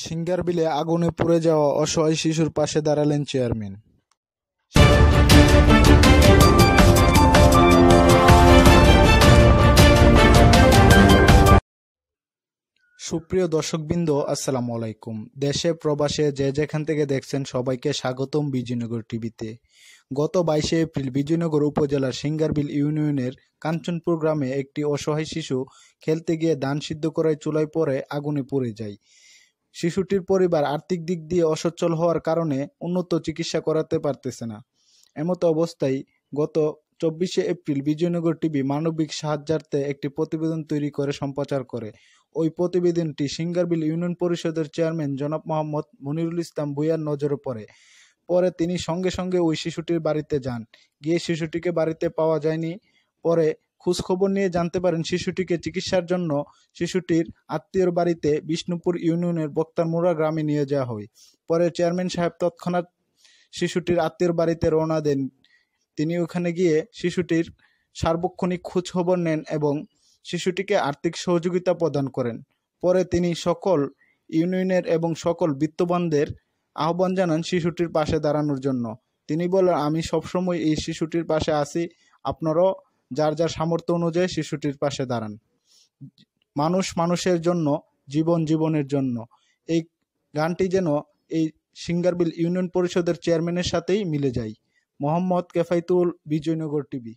সিঙ্গারবিলে আগুনে পুড়ে যাওয়া অসহায় শিশুর পাশে দাঁড়ালেন চেয়ারম্যান সুপ্রিয় দর্শকবৃন্দ আসসালাম আলাইকুম দেশে প্রবাসে যে যেখান থেকে দেখছেন সবাইকে স্বাগতম বিজয়নগর টিভিতে গত বাইশে এপ্রিল বিজয়নগর উপজেলার সিঙ্গারবিল ইউনিয়নের কাঞ্চনপুর গ্রামে একটি অসহায় শিশু খেলতে গিয়ে দান সিদ্ধ করায় চুলায় পরে আগুনে পড়ে যায় শিশুটির পরিবার আর্থিক দিক দিয়ে অসচ্ছল হওয়ার কারণে উন্নত চিকিৎসা করাতে পারতেছে না এমতো অবস্থায় গত চব্বিশে এপ্রিল বিজয়নগর টিভি মানবিক সাহায্যার্থে একটি প্রতিবেদন তৈরি করে সম্প্রচার করে ওই প্রতিবেদনটি সিঙ্গারবিল ইউনিয়ন পরিষদের চেয়ারম্যান জনাব মোহাম্মদ মনিরুল ইসলাম ভুইয়ার নজরে পড়ে পরে তিনি সঙ্গে সঙ্গে ওই শিশুটির বাড়িতে যান গিয়ে শিশুটিকে বাড়িতে পাওয়া যায়নি পরে খোঁজখবর নিয়ে জানতে পারেন শিশুটিকে চিকিৎসার জন্য শিশুটির আত্মীয়র বাড়িতে বিষ্ণুপুর ইউনিয়নের বক্তারমুড়া গ্রামে নিয়ে যাওয়া হয় পরে চেয়ারম্যান সাহেব তৎক্ষণাৎ শিশুটির আত্মীয়র বাড়িতে রওনা দেন তিনি ওখানে গিয়ে শিশুটির সার্বক্ষণিক খোঁজখবর নেন এবং শিশুটিকে আর্থিক সহযোগিতা প্রদান করেন পরে তিনি সকল ইউনিয়নের এবং সকল বিত্তবানদের আহ্বান জানান শিশুটির পাশে দাঁড়ানোর জন্য তিনি বলেন আমি সবসময় এই শিশুটির পাশে আছি আপনারাও যার যার সামর্থ্য অনুযায়ী শিশুটির পাশে দাঁড়ান মানুষ মানুষের জন্য জীবন জীবনের জন্য এই গানটি যেন এই সিঙ্গারবিল ইউনিয়ন পরিষদের চেয়ারম্যানের সাথেই মিলে যায় মোহাম্মদ কেফাইতুল বিজয়নগর টিভি